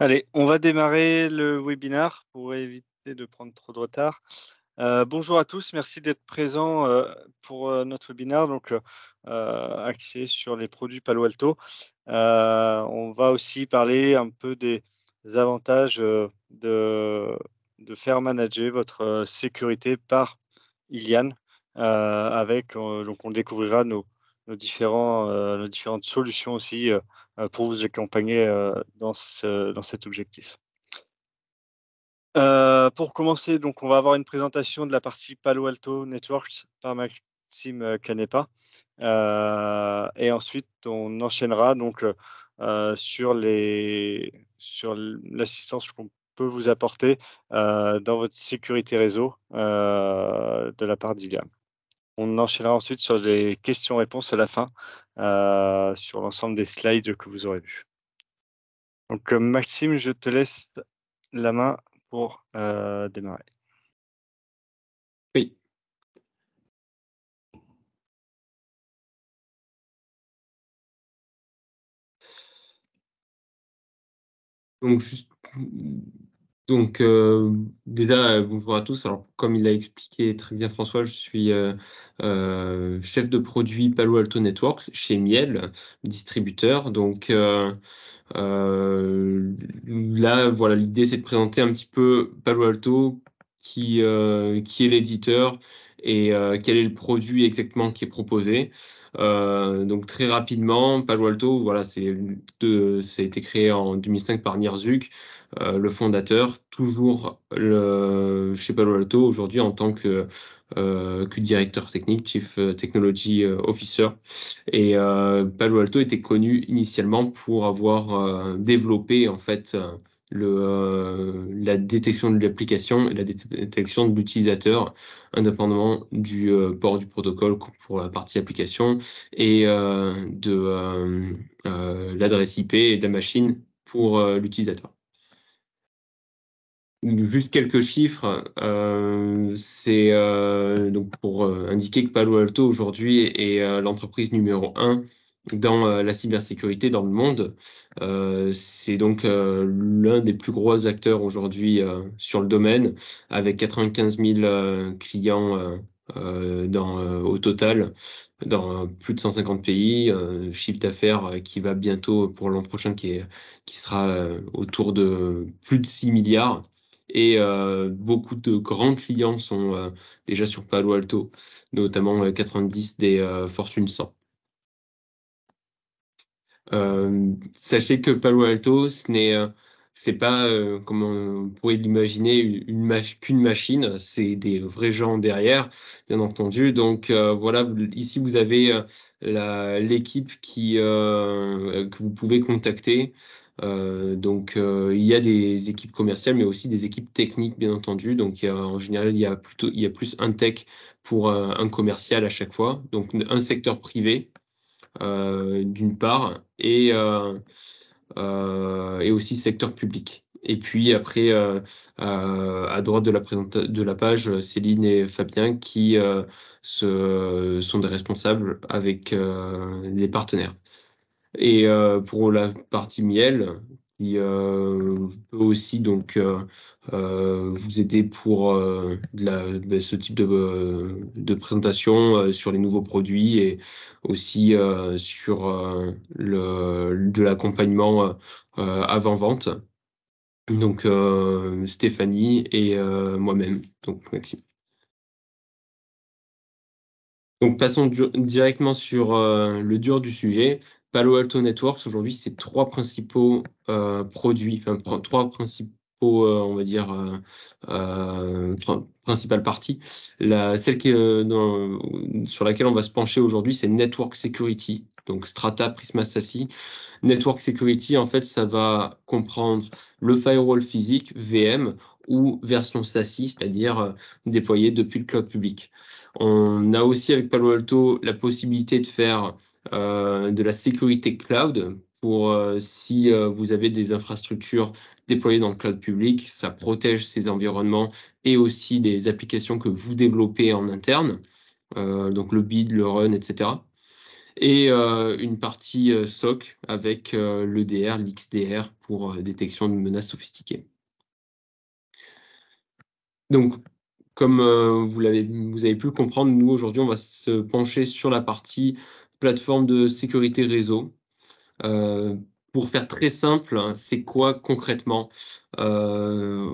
Allez, on va démarrer le webinaire pour éviter de prendre trop de retard. Euh, bonjour à tous, merci d'être présents euh, pour euh, notre webinaire donc, axé sur les produits Palo Alto. on va aussi parler un peu des avantages de, faire manager votre sécurité par Ilian. avec, donc on découvrira nos, différents, nos différentes solutions aussi euh, pour vous accompagner euh, dans, ce, dans cet objectif. Euh, pour commencer, donc, on va avoir une présentation de la partie Palo Alto Networks par Maxime Canepa. et ensuite, on enchaînera donc, sur l'assistance qu'on peut vous apporter dans votre sécurité réseau de la part d'IGAM. On enchaînera ensuite sur les questions-réponses à la fin, euh, sur l'ensemble des slides que vous aurez vus. Donc euh, Maxime, je te laisse la main pour euh, démarrer. Oui. Donc juste donc euh, déjà, euh, bonjour à tous. Alors, comme il l'a expliqué très bien François, je suis euh, chef de produit Palo Alto Networks chez Miel, distributeur. Donc là, voilà, l'idée c'est de présenter un petit peu Palo Alto, qui, euh, qui est l'éditeur et euh, quel est le produit exactement qui est proposé. Euh, donc très rapidement, Palo Alto, voilà, c'est ça a été créé en 2005 par Mirzuk, le fondateur, toujours le, chez Palo Alto aujourd'hui en tant que, que directeur technique, Chief Technology Officer. Et Palo Alto était connu initialement pour avoir développé en fait euh, la détection de l'application et la détection de l'utilisateur, indépendamment du euh, port du protocole pour la partie application et euh, de l'adresse IP et de la machine pour l'utilisateur. Juste quelques chiffres, c'est donc pour indiquer que Palo Alto aujourd'hui est l'entreprise numéro 1 dans euh, la cybersécurité dans le monde. Euh, c'est donc euh, l'un des plus gros acteurs aujourd'hui euh, sur le domaine, avec 95 000 clients dans, au total dans plus de 150 pays, chiffre d'affaires qui va bientôt pour l'an prochain qui, est, qui sera autour de plus de 6 milliards. Et euh, beaucoup de grands clients sont déjà sur Palo Alto, notamment 90 des Fortunes 100. Euh, sachez que Palo Alto, ce n'est euh, c'est pas euh, comme on pourrait l'imaginer une qu'une machine, c'est des vrais gens derrière, bien entendu. Donc voilà, ici vous avez l'équipe qui que vous pouvez contacter. donc il y a des équipes commerciales, mais aussi des équipes techniques, bien entendu. Donc en général, il y a plutôt il y a plus un tech pour un commercial à chaque fois, donc un secteur privé euh, d'une part, et, euh, euh, et aussi secteur public. Et puis après, à droite de la, de la page, Céline et Fabien qui se, sont des responsables avec les partenaires. Et pour la partie miel, qui euh, peut aussi donc euh, euh, vous aider pour ce type de, présentation sur les nouveaux produits et aussi sur le, de l'accompagnement avant vente. Donc Stéphanie et moi-même, donc merci. Donc passons directement sur le dur du sujet. Palo Alto Networks, aujourd'hui, c'est trois principaux euh, produits, trois principaux, euh, on va dire, euh, principales parties. La, celle qui sur laquelle on va se pencher aujourd'hui, c'est Network Security, donc Strata, Prisma SASI. Network Security, en fait, ça va comprendre le firewall physique, VM, ou version SASI, c'est-à-dire euh, déployée depuis le cloud public. On a aussi avec Palo Alto la possibilité de faire euh, de la sécurité cloud pour euh, si vous avez des infrastructures déployées dans le cloud public, ça protège ces environnements et aussi les applications que vous développez en interne, donc le BID, le run, etc. Et une partie SOC avec l'EDR, l'XDR pour détection de menaces sophistiquées. Donc, comme euh, vous, l'avez, vous avez pu comprendre, nous aujourd'hui, on va se pencher sur la partie plateforme de sécurité réseau. Euh, pour faire très simple, hein, c'est quoi concrètement euh,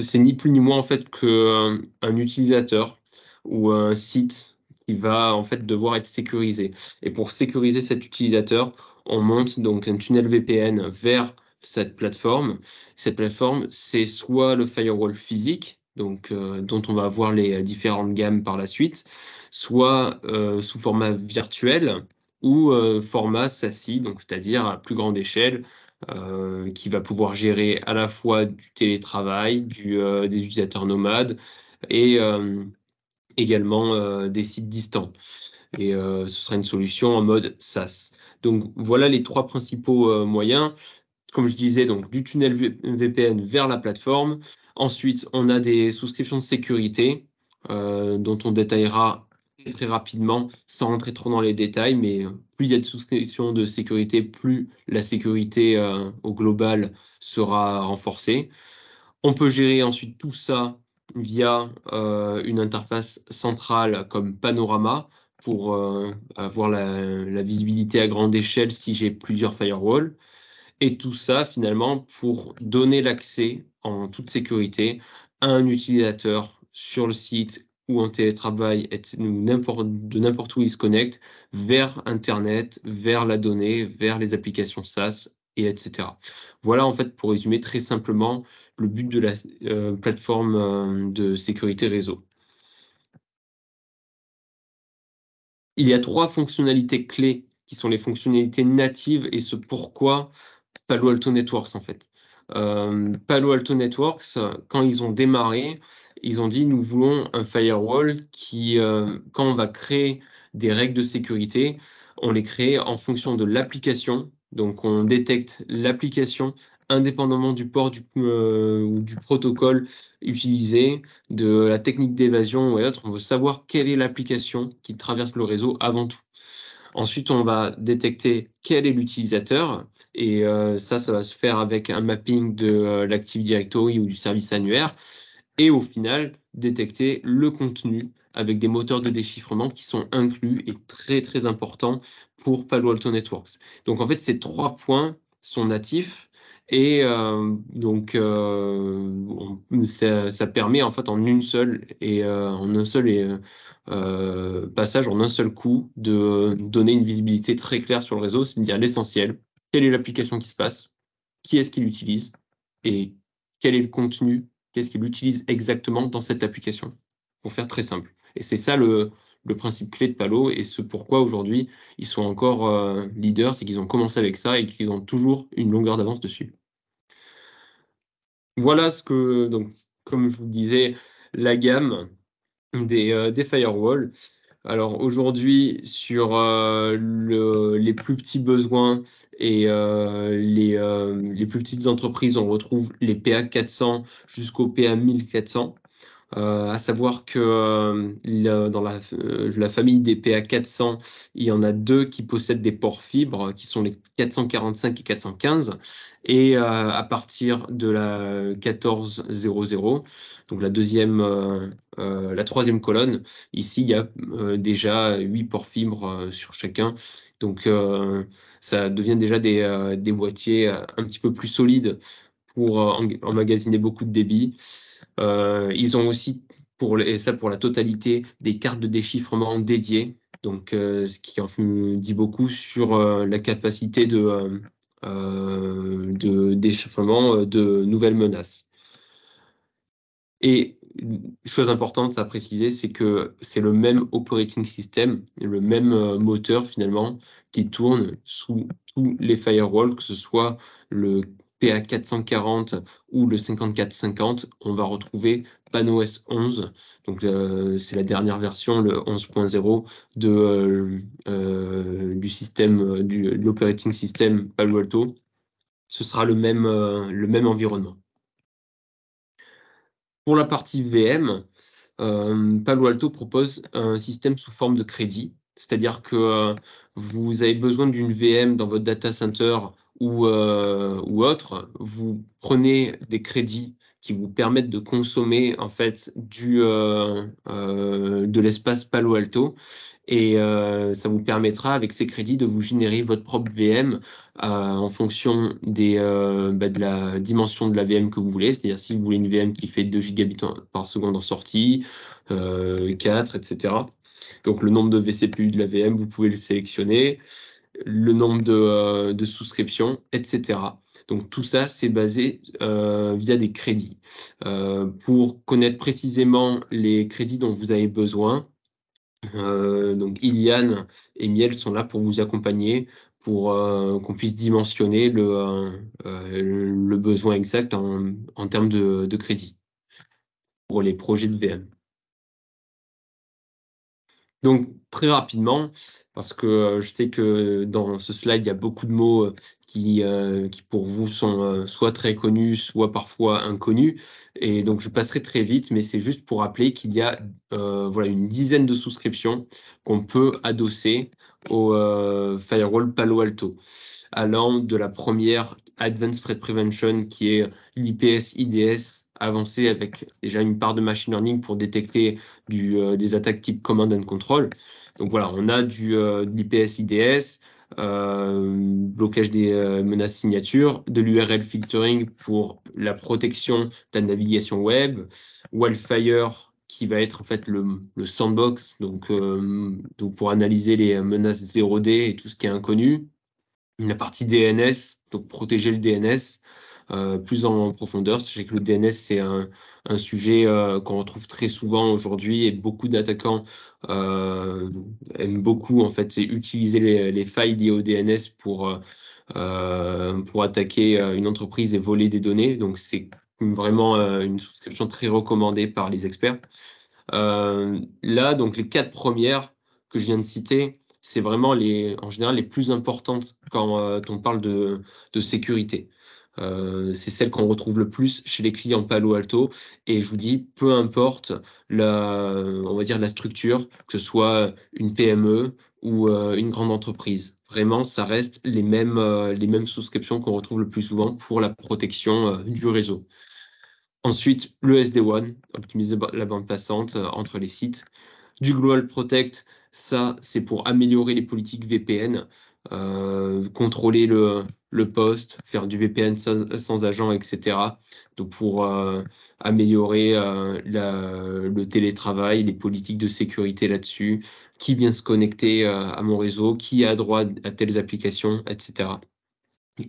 C'est ni plus ni moins en fait qu'un un utilisateur ou un site qui va en fait devoir être sécurisé. Et pour sécuriser cet utilisateur, on monte donc un tunnel VPN vers cette plateforme. Cette plateforme, c'est soit le firewall physique, euh, dont on va voir les différentes gammes par la suite, soit euh, sous format virtuel ou euh, format SASI, donc c'est-à-dire à plus grande échelle, qui va pouvoir gérer à la fois du télétravail, des utilisateurs nomades et également des sites distants. Et ce sera une solution en mode SaaS. Donc voilà les trois principaux moyens. Comme je disais, du tunnel VPN vers la plateforme, Ensuite, on a des souscriptions de sécurité euh, dont on détaillera très, rapidement sans rentrer trop dans les détails, mais euh, plus il y a de souscriptions de sécurité, plus la sécurité euh, au global sera renforcée. On peut gérer ensuite tout ça via une interface centrale comme Panorama pour avoir la visibilité à grande échelle si j'ai plusieurs firewalls. Et tout ça, finalement, pour donner l'accès en toute sécurité à un utilisateur sur le site ou en télétravail, de n'importe où il se connecte, vers Internet, vers la donnée, vers les applications SaaS, et etc. Voilà, en fait, pour résumer très simplement le but de la euh, plateforme euh, de sécurité réseau. Il y a trois fonctionnalités clés qui sont les fonctionnalités natives et ce pourquoi Palo Alto Networks en fait. Euh, Palo Alto Networks, quand ils ont démarré, ils ont dit nous voulons un firewall qui, euh, quand on va créer des règles de sécurité, on les crée en fonction de l'application. Donc on détecte l'application indépendamment du port euh, ou du protocole utilisé, de la technique d'évasion ou autre. On veut savoir quelle est l'application qui traverse le réseau avant tout. Ensuite, on va détecter quel est l'utilisateur. Et euh, ça, ça va se faire avec un mapping de euh, l'Active Directory ou du service annuaire. Et au final, détecter le contenu avec des moteurs de déchiffrement qui sont inclus et très, très importants pour Palo Alto Networks. Donc, en fait, ces trois points sont natifs et euh, donc, euh, ça, permet en fait en une seule et euh, en un seul passage, en un seul coup, de donner une visibilité très claire sur le réseau, c'est-à-dire l'essentiel. Quelle est l'application qui se passe Qui est-ce qui l'utilise Et quel est le contenu Qu'est-ce qu'il utilise exactement dans cette application Pour faire très simple. Et c'est ça le, principe clé de Palo et ce pourquoi aujourd'hui ils sont encore leaders, c'est qu'ils ont commencé avec ça et qu'ils ont toujours une longueur d'avance dessus. Voilà ce que, donc, comme je vous disais, la gamme des, euh, firewalls. Alors aujourd'hui, sur euh, les plus petits besoins et euh, les, les, plus petites entreprises, on retrouve les PA 400 jusqu'au PA 1400. Euh, à savoir que euh, dans euh, la, famille des PA400, il y en a deux qui possèdent des ports fibres, qui sont les 445 et 415. Et à partir de la 1400, donc la deuxième, la troisième colonne, ici il y a déjà huit ports fibres sur chacun. Donc ça devient déjà des, des boîtiers un petit peu plus solides pour euh, emmagasiner beaucoup de débit. Euh, ils ont aussi, pour, et ça pour la totalité, des cartes de déchiffrement dédiées, donc euh, ce qui en dit beaucoup sur la capacité de, de déchiffrement de nouvelles menaces. Et chose importante à préciser, c'est que c'est le même operating system, le même moteur finalement qui tourne sous tous les firewalls, que ce soit le PA440 ou le 5450, on va retrouver PanOS 11. Donc euh, c'est la dernière version, le 11.0 de euh, euh, du système du l'operating system Palo Alto. Ce sera le même le même environnement. Pour la partie VM, Palo Alto propose un système sous forme de crédit, c'est-à-dire que vous avez besoin d'une VM dans votre data center ou, autre, euh, ou autre vous prenez des crédits qui vous permettent de consommer en fait du, euh, euh, de l'espace Palo Alto et ça vous permettra avec ces crédits de vous générer votre propre VM en fonction des, bah, de la dimension de la VM que vous voulez, c'est-à-dire si vous voulez une VM qui fait 2 gigabits par seconde en sortie, 4, etc. Donc le nombre de VCPU de la VM, vous pouvez le sélectionner le nombre de, euh, souscriptions, etc. Donc tout ça, c'est basé euh, via des crédits. Euh, pour connaître précisément les crédits dont vous avez besoin, donc Iliane et Miel sont là pour vous accompagner pour qu'on puisse dimensionner le, besoin exact en, termes de, de pour les projets de VM. Donc très rapidement, parce que euh, je sais que dans ce slide, il y a beaucoup de mots euh, qui, euh, qui pour vous sont soit très connus, soit parfois inconnus. Et donc je passerai très vite, mais c'est juste pour rappeler qu'il y a voilà, une dizaine de souscriptions qu'on peut adosser au euh, firewall Palo Alto, allant de la première Advanced Threat Prevention qui est l'IPS IDS avancé avec déjà une part de machine learning pour détecter du, euh, des attaques type command and control. Donc voilà, on a du, euh, de l'IPS IDS, blocage des menaces signatures, de l'URL filtering pour la protection de la navigation web, wildfire qui va être en fait le, sandbox, donc, euh, donc, pour analyser les menaces 0D et tout ce qui est inconnu. La partie DNS, donc protéger le DNS euh, plus en profondeur. Sachez que le DNS, c'est un, sujet euh, qu'on retrouve très souvent aujourd'hui et beaucoup d'attaquants aiment beaucoup en fait utiliser les, les, failles liées au DNS pour, pour attaquer une entreprise et voler des données. Donc c'est vraiment euh, une souscription très recommandée par les experts. Euh, là, donc les quatre premières que je viens de citer, c'est vraiment les, en général les plus importantes quand euh, on parle de, sécurité. c'est celle qu'on retrouve le plus chez les clients Palo Alto. Et je vous dis, peu importe on va dire la structure, que ce soit une PME, ou euh, une grande entreprise. Vraiment, ça reste les mêmes, euh, les mêmes souscriptions qu'on retrouve le plus souvent pour la protection euh, du réseau. Ensuite, le SD1, optimiser la bande passante entre les sites. Du Global Protect, ça, c'est pour améliorer les politiques VPN. Euh, contrôler le, poste, faire du VPN sans, agent, etc. Donc pour euh, améliorer euh, le télétravail, les politiques de sécurité là-dessus, qui vient se connecter à mon réseau, qui a droit à telles applications, etc.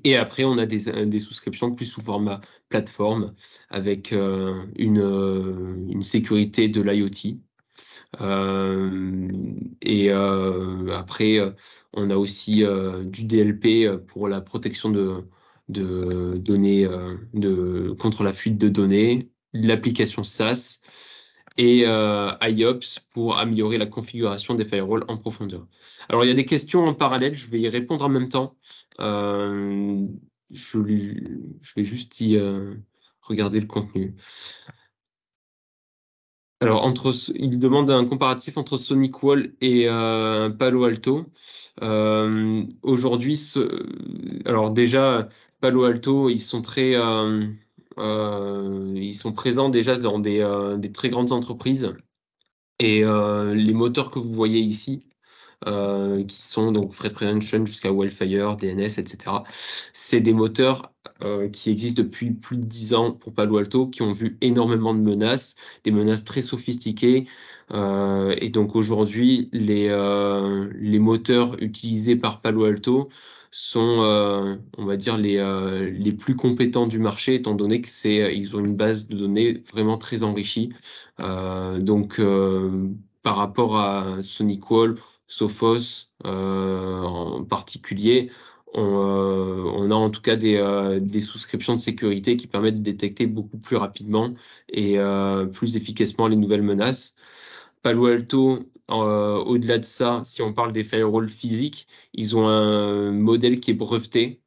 Et après, on a des, souscriptions plus sous format plateforme avec une sécurité de l'IoT euh, et euh, après, euh, on a aussi du DLP pour la protection de, données de, contre la fuite de données, l'application SaaS et IOPS pour améliorer la configuration des firewalls en profondeur. Alors, il y a des questions en parallèle, je vais y répondre en même temps. je, vais juste y regarder le contenu. Alors, entre, il demande un comparatif entre Sonic Wall et euh, Palo Alto. Euh, aujourd'hui, alors déjà, Palo Alto, ils sont très, euh, ils sont présents déjà dans des, très grandes entreprises. Et les moteurs que vous voyez ici, qui sont donc Fred Prevention jusqu'à Wildfire, DNS, etc., c'est des moteurs euh, qui existent depuis plus de 10 ans pour Palo Alto, qui ont vu énormément de menaces, des menaces très sophistiquées. Euh, et donc aujourd'hui, les, euh, les moteurs utilisés par Palo Alto sont, on va dire, les, les plus compétents du marché, étant donné que c'est, ils ont une base de données vraiment très enrichie. donc par rapport à SonicWall, Sophos en particulier, euh, on, a en tout cas euh, des, souscriptions de sécurité qui permettent de détecter beaucoup plus rapidement et euh, plus efficacement les nouvelles menaces. Palo Alto, au-delà de ça, si on parle des firewalls physiques, ils ont un modèle qui est breveté,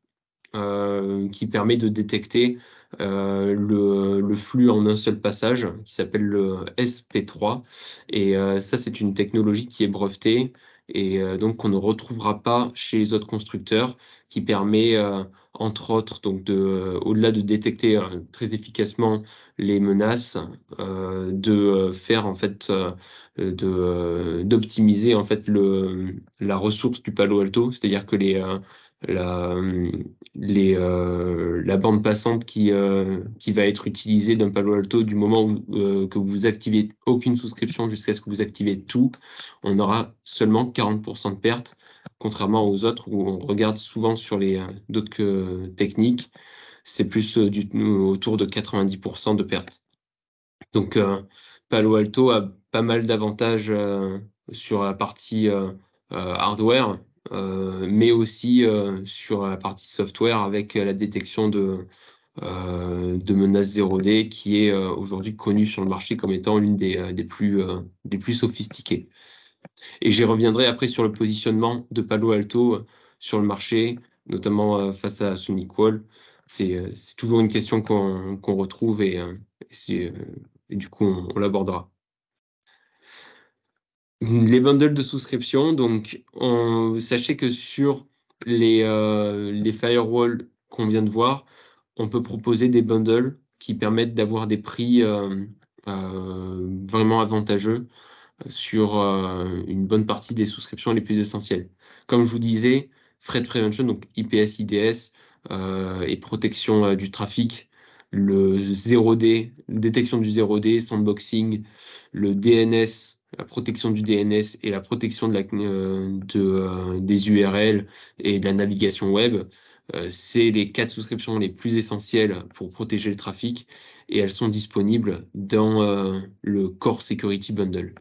qui permet de détecter le, le, flux en un seul passage, qui s'appelle le SP3. Et ça, c'est une technologie qui est brevetée, et euh, donc qu'on ne retrouvera pas chez les autres constructeurs, qui permet euh, entre autres donc de, euh, au-delà de détecter très efficacement les menaces, de faire en fait de d'optimiser en fait le la ressource du Palo Alto, c'est-à-dire que les la, les, euh, la bande passante qui, euh, qui va être utilisée d'un Palo Alto du moment euh, que vous activez aucune souscription jusqu'à ce que vous activez tout, on aura seulement 40% de pertes, contrairement aux autres où on regarde souvent sur les docs techniques, c'est plus du, autour de 90% de pertes. Donc Palo Alto a pas mal d'avantages sur la partie hardware, euh, mais aussi euh, sur la partie software avec la détection de, euh, de menaces 0D qui est aujourd'hui connue sur le marché comme étant l'une des, des, plus, des plus sophistiquées. Et j'y reviendrai après sur le positionnement de Palo Alto sur le marché, notamment face à SonicWall, C'est toujours une question qu'on qu'on retrouve et, c'est du coup, on l'abordera les bundles de souscription, donc on, sachez que sur les, euh, les firewalls qu'on vient de voir, on peut proposer des bundles qui permettent d'avoir des prix euh, euh, vraiment avantageux sur une bonne partie des souscriptions les plus essentielles. Comme je vous disais, threat Prevention, donc IPS, IDS et protection du trafic, le 0D, détection du 0D, sandboxing, le DNS, la protection du DNS et la protection de e, euh, euh, des URL et de la navigation web, euh, c'est les quatre souscriptions les plus essentielles pour protéger le trafic et elles sont disponibles dans le Core Security Bundle.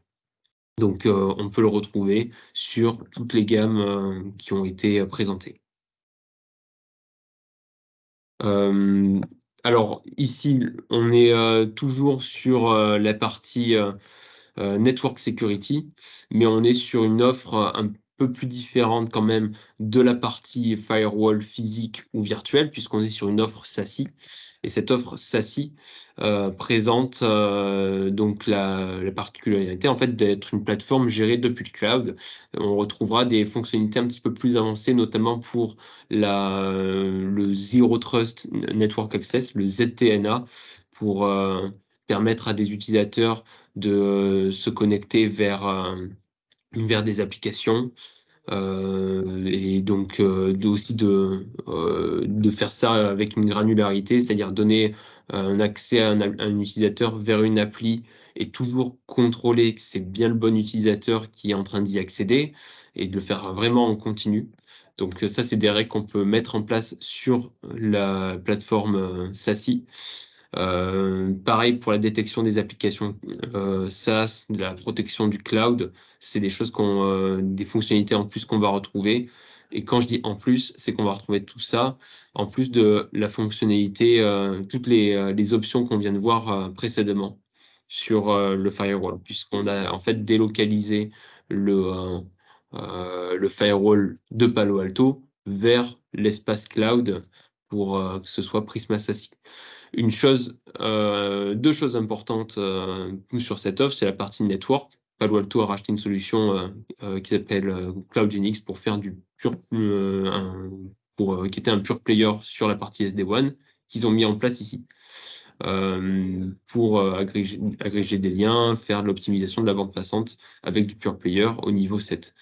Donc on peut le retrouver sur toutes les gammes qui ont été présentées. alors ici, on est toujours sur la partie euh, network Security, mais on est sur une offre un peu plus différente quand même de la partie firewall physique ou virtuelle, puisqu'on est sur une offre SASI. Et cette offre SASI euh, présente euh, donc la, particularité en fait d'être une plateforme gérée depuis le cloud. On retrouvera des fonctionnalités un petit peu plus avancées, notamment pour la, le Zero Trust Network Access, le ZTNA, pour permettre à des utilisateurs de euh, se connecter vers, euh, vers des applications. Euh, et donc aussi de, de faire ça avec une granularité, c'est-à-dire donner un accès à un, utilisateur vers une appli et toujours contrôler que c'est bien le bon utilisateur qui est en train d'y accéder et de le faire vraiment en continu. Donc ça, c'est des règles qu'on peut mettre en place sur la plateforme SASI. Euh, pareil pour la détection des applications euh, SaaS, la protection du cloud, c'est des choses qu'on, euh, des fonctionnalités en plus qu'on va retrouver. Et quand je dis en plus, c'est qu'on va retrouver tout ça en plus de la fonctionnalité, euh, toutes les, les options qu'on vient de voir précédemment sur le firewall, puisqu'on a en fait délocalisé le, le firewall de Palo Alto vers l'espace cloud pour que ce soit Prisma SASI. Une chose, euh, deux choses importantes euh, sur cette offre, c'est la partie network. Palo Alto a racheté une solution euh, qui s'appelle Cloud pour faire du pur, pour, qui était un pur player sur la partie sd wan qu'ils ont mis en place ici pour agréger, agréger, des liens, faire de l'optimisation de la bande passante avec du pure player au niveau 7.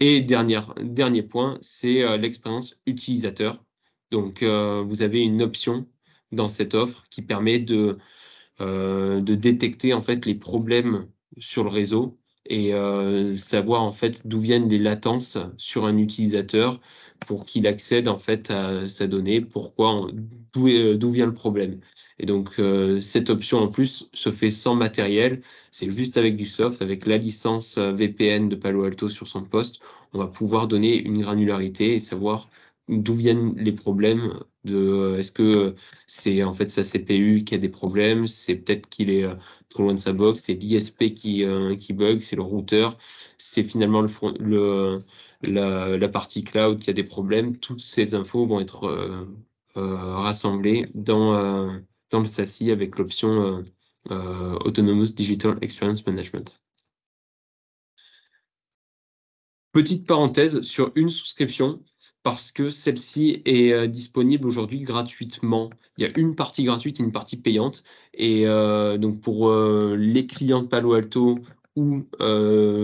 Et dernière, dernier point, c'est l'expérience utilisateur. Donc, vous avez une option dans cette offre qui permet de, euh, de détecter en fait les problèmes sur le réseau et euh, savoir en fait d'où viennent les latences sur un utilisateur pour qu'il accède en fait à sa donnée, pourquoi, euh, d'où vient le problème. Et donc cette option en plus se fait sans matériel, c'est juste avec du soft, avec la licence VPN de Palo Alto sur son poste, on va pouvoir donner une granularité et savoir d'où viennent les problèmes euh, est-ce que c'est en fait sa CPU qui a des problèmes, c'est peut-être qu'il est euh, trop loin de sa box, c'est l'ISP euh, qui, bug, c'est le routeur, c'est finalement le, la, partie cloud qui a des problèmes. Toutes ces infos vont être rassemblées dans, dans le SASI avec l'option Autonomous Digital Experience Management. Petite parenthèse sur une souscription, parce que celle-ci est euh, disponible aujourd'hui gratuitement. Il y a une partie gratuite et une partie payante. Et euh, donc pour euh, les clients de Palo Alto ou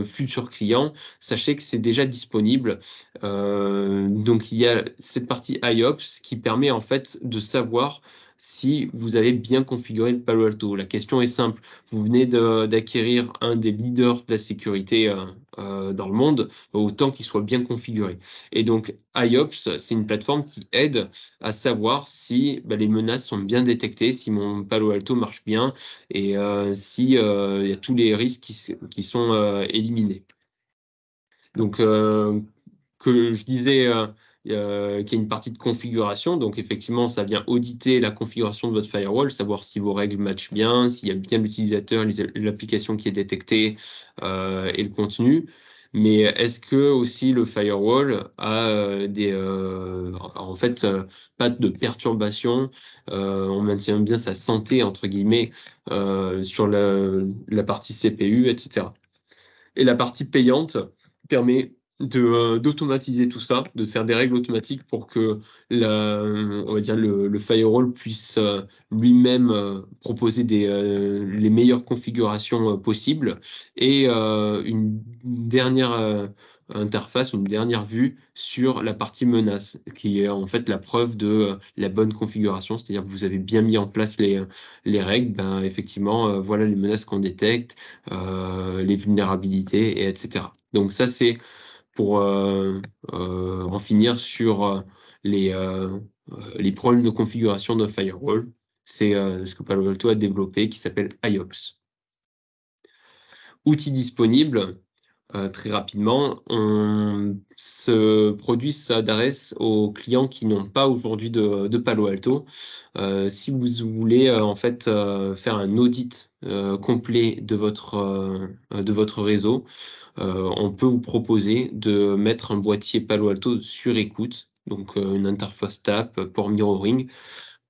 futurs clients, sachez que c'est déjà disponible. donc il y a cette partie IOPS qui permet en fait de savoir si vous avez bien configuré le Palo Alto. La question est simple. Vous venez d'acquérir un des leaders de la sécurité euh, euh, dans le monde, autant qu'il soit bien configuré. Et donc, IOPS, c'est une plateforme qui aide à savoir si bah, les menaces sont bien détectées, si mon Palo Alto marche bien et euh, si il y a tous les risques qui sont éliminés. Donc, que je disais euh, qui est une partie de configuration. Donc effectivement, ça vient auditer la configuration de votre firewall, savoir si vos règles matchent bien, s'il y a bien l'utilisateur, l'application qui est détectée euh, et le contenu. Mais est-ce que aussi le firewall a euh, des en fait pas de perturbation On maintient bien sa santé entre guillemets sur la, partie CPU, etc. Et la partie payante permet euh, d'automatiser tout ça, de faire des règles automatiques pour que la, on va dire le, firewall puisse euh, lui-même euh, proposer des, les meilleures configurations possibles et une dernière interface, une dernière vue sur la partie menace, qui est en fait la preuve de la bonne configuration, c'est-à-dire que vous avez bien mis en place les, les règles, ben, effectivement, voilà les menaces qu'on détecte, les vulnérabilités, et etc. Donc ça, c'est pour euh, euh, en finir sur euh, les, les problèmes de configuration de firewall. C'est ce que Palo Alto a développé qui s'appelle IOPS. Outils disponible, euh, très rapidement. ce produit s'adresse aux clients qui n'ont pas aujourd'hui de, Palo Alto. Euh, si vous voulez euh, en fait faire un audit complet de votre, de votre réseau, on peut vous proposer de mettre un boîtier Palo Alto sur écoute, donc une interface TAP pour mirroring,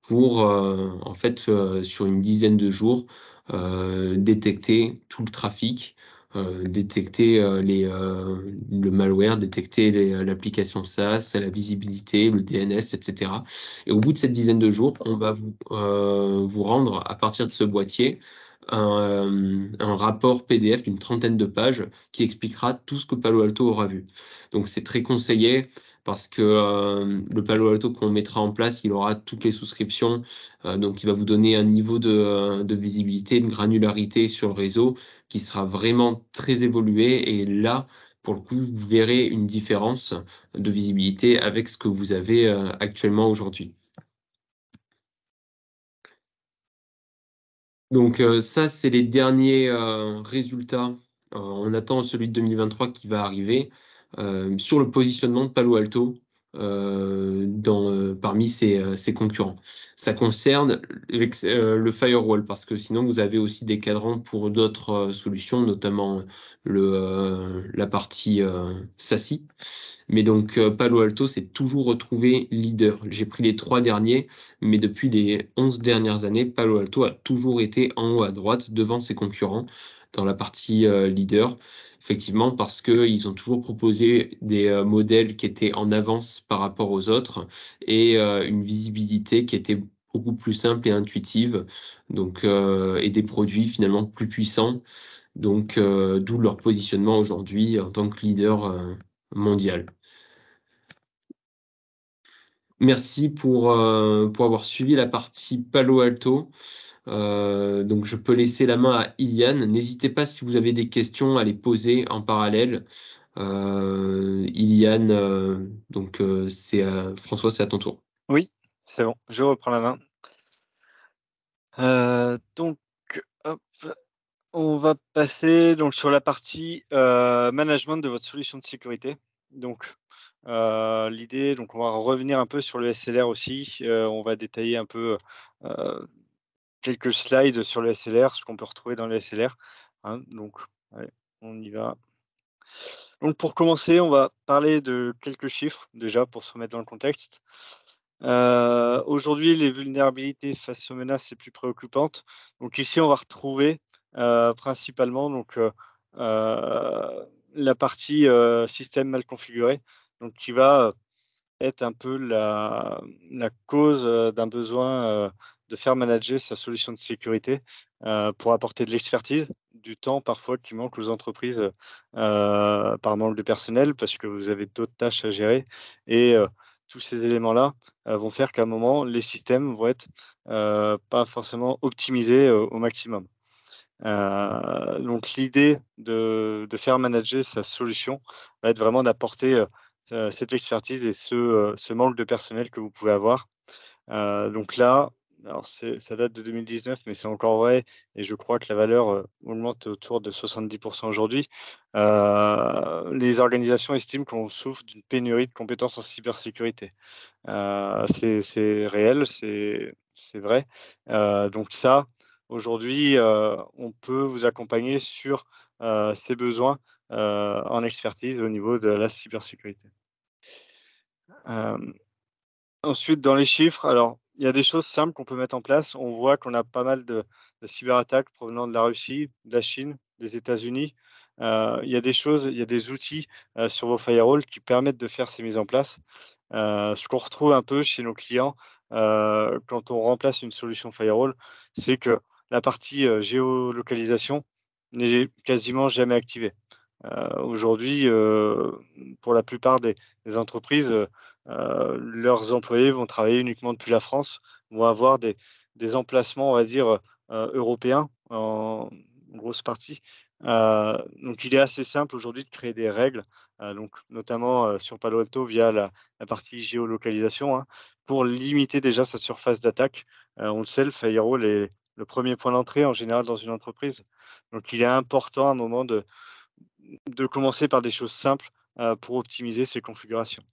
pour en fait sur une dizaine de jours détecter tout le trafic. Euh, détecter euh, les, euh, le malware, détecter l'application SaaS, la visibilité, le DNS, etc. Et au bout de cette dizaine de jours, on va vous, vous rendre à partir de ce boîtier un, rapport PDF d'une trentaine de pages qui expliquera tout ce que Palo Alto aura vu. Donc c'est très conseillé parce que euh, le Palo Alto qu'on mettra en place, il aura toutes les souscriptions, euh, donc il va vous donner un niveau euh, de, visibilité, une granularité sur le réseau qui sera vraiment très évolué et là, pour le coup, vous verrez une différence de visibilité avec ce que vous avez actuellement aujourd'hui. Donc ça, c'est les derniers résultats. on attend celui de 2023 qui va arriver. Euh, sur le positionnement de Palo Alto euh, euh, parmi ses, concurrents. Ça concerne le firewall parce que sinon vous avez aussi des cadrans pour d'autres solutions, notamment la partie SASI. Mais donc Palo Alto s'est toujours retrouvé leader. J'ai pris les trois derniers, mais depuis les 11 dernières années, Palo Alto a toujours été en haut à droite devant ses concurrents dans la partie euh, leader, effectivement, parce qu'ils ont toujours proposé des euh, modèles qui étaient en avance par rapport aux autres et euh, une visibilité qui était beaucoup plus simple et intuitive, donc, et des produits finalement plus puissants, donc d'où leur positionnement aujourd'hui en tant que leader mondial. Merci pour, pour avoir suivi la partie Palo Alto. Euh, donc je peux laisser la main à Iliane N'hésitez pas si vous avez des questions à les poser en parallèle. Euh, euh donc euh, c'est François, c'est à ton tour. Oui, c'est bon, je reprends la main. donc on va passer donc sur la partie management de votre solution de sécurité. Donc l'idée, donc on va revenir un peu sur le SLR aussi, on va détailler un peu quelques slides sur le SLR, ce qu'on peut retrouver dans le SLR. Hein, donc, on y va. Donc, pour commencer, on va parler de quelques chiffres, déjà, pour se remettre dans le contexte. Euh, aujourd'hui, les vulnérabilités face aux menaces les plus préoccupantes. Donc, ici, on va retrouver euh, principalement donc, euh, la partie système mal configuré, donc, qui va être un peu la, la cause d'un besoin de faire manager sa solution de sécurité euh, pour apporter de l'expertise, du temps parfois qui manque aux entreprises euh, par manque de personnel parce que vous avez d'autres tâches à gérer. Et euh, tous ces éléments-là vont faire qu'à un moment, les systèmes vont être pas forcément optimisés au maximum. donc l'idée de, faire manager sa solution va être vraiment d'apporter cette expertise et ce, ce, manque de personnel que vous pouvez avoir. donc là, alors ça date de 2019, mais c'est encore vrai, et je crois que la valeur euh, augmente autour de 70% aujourd'hui. Euh, les organisations estiment qu'on souffre d'une pénurie de compétences en cybersécurité. Euh, c'est réel, c'est vrai. donc ça, aujourd'hui, on peut vous accompagner sur ces besoins en expertise au niveau de la cybersécurité. Ensuite, dans les chiffres, alors il y a des choses simples qu'on peut mettre en place. On voit qu'on a pas mal de, cyberattaques provenant de la Russie, de la Chine, des États-Unis. Euh, il y a des choses, il y a des outils euh, sur vos firewalls qui permettent de faire ces mises en place. Euh, ce qu'on retrouve un peu chez nos clients quand on remplace une solution firewall, c'est que la partie géolocalisation n'est quasiment jamais activée. Aujourd'hui, pour la plupart des entreprises, euh, leurs employés vont travailler uniquement depuis la France, vont avoir des, des emplacements, on va dire, euh, euh, européens en grosse partie. donc il est assez simple aujourd'hui de créer des règles, donc notamment sur Palo Alto via la, partie géolocalisation, hein, pour limiter déjà sa surface d'attaque. on le sait, le firewall est le premier point d'entrée en général dans une entreprise. Donc il est important à un moment de, de commencer par des choses simples pour optimiser ses configurations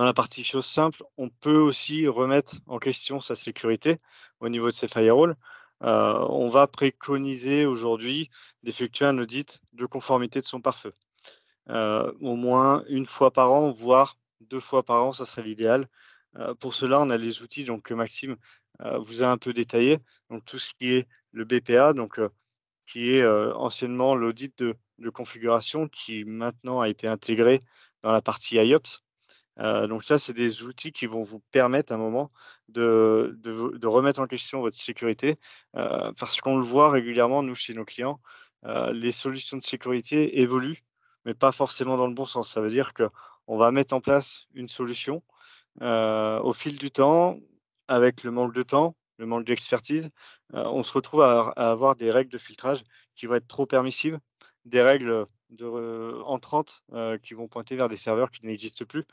dans la partie chose simple, on peut aussi remettre en question sa sécurité au niveau de ses firewalls. Euh, on va préconiser aujourd'hui d'effectuer un audit de conformité de son pare-feu. Euh, au moins une fois par an, voire deux fois par an, ça serait l'idéal. Euh, pour cela, on a les outils donc, que Maxime vous a un peu détaillé. Donc, tout ce qui est le BPA, donc, qui est anciennement l'audit de, configuration, qui maintenant a été intégré dans la partie IOPS donc ça, c'est des outils qui vont vous permettre à un moment de, remettre en question votre sécurité, parce qu'on le voit régulièrement, nous, chez nos clients, les solutions de sécurité évoluent, mais pas forcément dans le bon sens. Ça veut dire qu'on va mettre en place une solution au fil du temps, avec le manque de temps, le manque d'expertise, on se retrouve à, avoir des règles de filtrage qui vont être trop permissives, des règles euh, entrantes qui vont pointer vers des serveurs qui n'existent plus.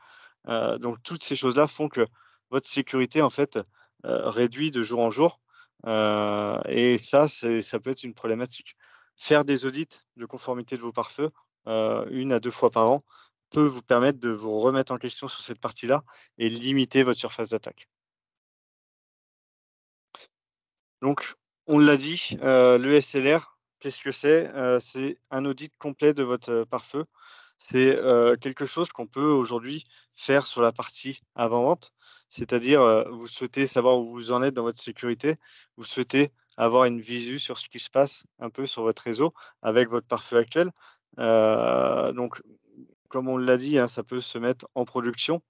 Euh, donc toutes ces choses-là font que votre sécurité en fait euh, réduit de jour en jour. Euh, et ça, ça peut être une problématique. Faire des audits de conformité de vos pare-feux une à deux fois par an peut vous permettre de vous remettre en question sur cette partie-là et limiter votre surface d'attaque. Donc, on l'a dit, le SLR, qu'est-ce que c'est C'est un audit complet de votre pare-feu c'est quelque chose qu'on peut aujourd'hui faire sur la partie avant-vente. C'est-à-dire, vous souhaitez savoir où vous en êtes dans votre sécurité, vous souhaitez avoir une visu sur ce qui se passe un peu sur votre réseau avec votre pare actuel. donc, comme on l'a dit, hein, ça peut se mettre en production.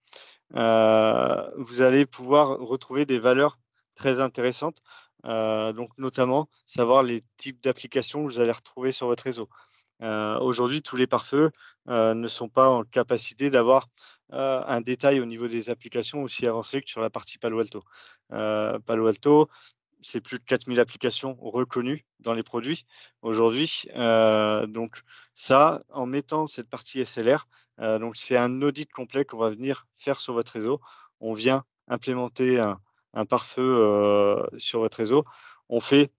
vous allez pouvoir retrouver des valeurs très intéressantes. donc, notamment, savoir les types d'applications que vous allez retrouver sur votre réseau, euh, aujourd'hui, tous les pare-feux euh, ne sont pas en capacité d'avoir euh, un détail au niveau des applications aussi avancé que sur la partie Palo Alto. Palo Alto, c'est plus de 4000 applications reconnues dans les produits aujourd'hui. donc ça, en mettant cette partie SLR, donc c'est un audit complet qu'on va venir faire sur votre réseau. On vient implémenter un, un pare-feu sur votre réseau. On fait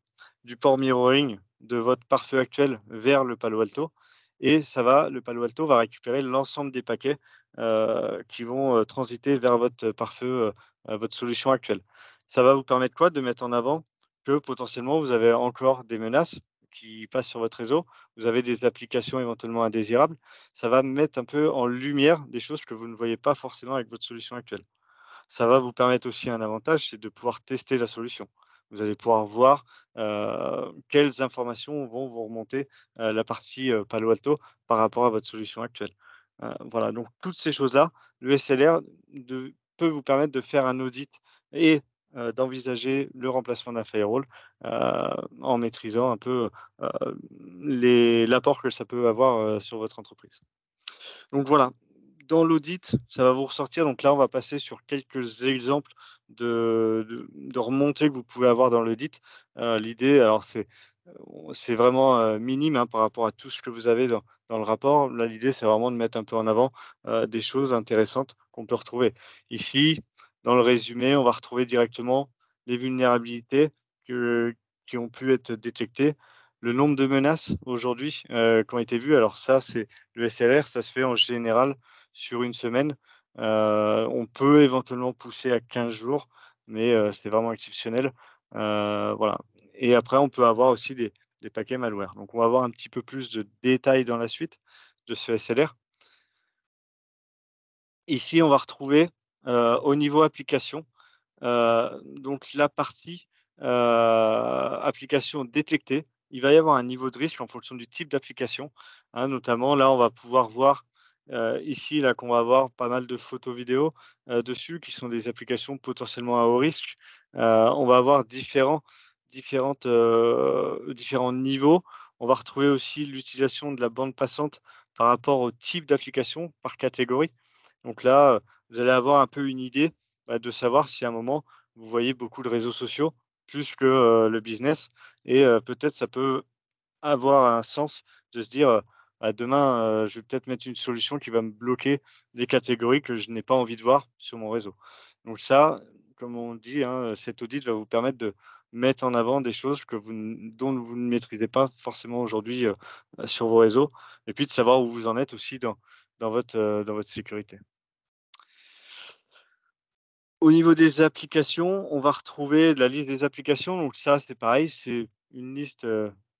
du port mirroring de votre pare-feu actuel vers le Palo Alto. Et ça va, le Palo Alto va récupérer l'ensemble des paquets euh, qui vont euh, transiter vers votre pare-feu, euh, votre solution actuelle. Ça va vous permettre quoi De mettre en avant que potentiellement vous avez encore des menaces qui passent sur votre réseau, vous avez des applications éventuellement indésirables, ça va mettre un peu en lumière des choses que vous ne voyez pas forcément avec votre solution actuelle. Ça va vous permettre aussi un avantage, c'est de pouvoir tester la solution vous allez pouvoir voir euh, quelles informations vont vous remonter euh, la partie euh, Palo Alto par rapport à votre solution actuelle. voilà, donc toutes ces choses-là, le SLR peut vous permettre de faire un audit et d'envisager le remplacement d'un firewall en maîtrisant un peu l'apport que ça peut avoir sur votre entreprise. Donc voilà, dans l'audit, ça va vous ressortir. Donc là, on va passer sur quelques exemples de, de, que vous pouvez avoir dans l'audit. Euh, l'idée, alors c'est euh, c'est vraiment euh, minime hein, par rapport à tout ce que vous avez dans, dans le rapport. Là, l'idée, c'est vraiment de mettre un peu en avant des choses intéressantes qu'on peut retrouver. Ici, dans le résumé, on va retrouver directement les vulnérabilités qui ont pu être détectées, le nombre de menaces aujourd'hui qui ont été vues. Alors ça, c'est le SLR, ça se fait en général sur une semaine. Euh, on peut éventuellement pousser à 15 jours, mais euh, c'est vraiment exceptionnel. Euh, voilà. Et après, on peut avoir aussi des, paquets malware. Donc, on va avoir un petit peu plus de détails dans la suite de ce SLR. Ici, on va retrouver au niveau application, donc la partie application détectée. Il va y avoir un niveau de risque en fonction du type d'application. Hein, notamment, là, on va pouvoir voir euh, ici, là, qu'on va avoir pas mal de photos vidéo euh, dessus, qui sont des applications potentiellement à haut risque. Euh, on va avoir différents, différentes, différents niveaux. On va retrouver aussi l'utilisation de la bande passante par rapport au type d'application par catégorie. Donc là, vous allez avoir un peu une idée bah, de savoir si à un moment, vous voyez beaucoup de réseaux sociaux plus que le business. Et peut-être ça peut avoir un sens de se dire demain, je vais peut-être mettre une solution qui va me bloquer des catégories que je n'ai pas envie de voir sur mon réseau. Donc ça, comme on dit, hein, cet audit va vous permettre de mettre en avant des choses que dont vous ne maîtrisez pas forcément aujourd'hui sur vos réseaux, et puis de savoir où vous en êtes aussi dans, votre, dans votre sécurité. Au niveau des applications, on va retrouver la liste des applications. Donc ça, c'est pareil, c'est une liste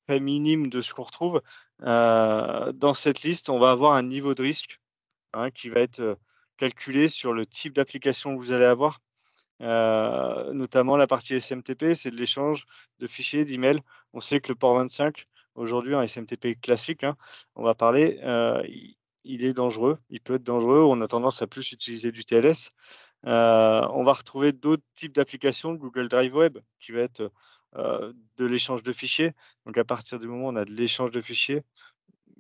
très minime de ce qu'on retrouve, euh, dans cette liste, on va avoir un niveau de risque hein, qui va être euh, calculé sur le type d'application que vous allez avoir. Euh, notamment la partie SMTP, c'est de l'échange de fichiers, d'emails. On sait que le port 25, aujourd'hui, un SMTP classique, hein, on va parler, il est dangereux, il peut être dangereux. On a tendance à plus utiliser du TLS. on va retrouver d'autres types d'applications, Google Drive Web, qui va être euh, de l'échange de fichiers. Donc à partir du moment où on a de l'échange de fichiers,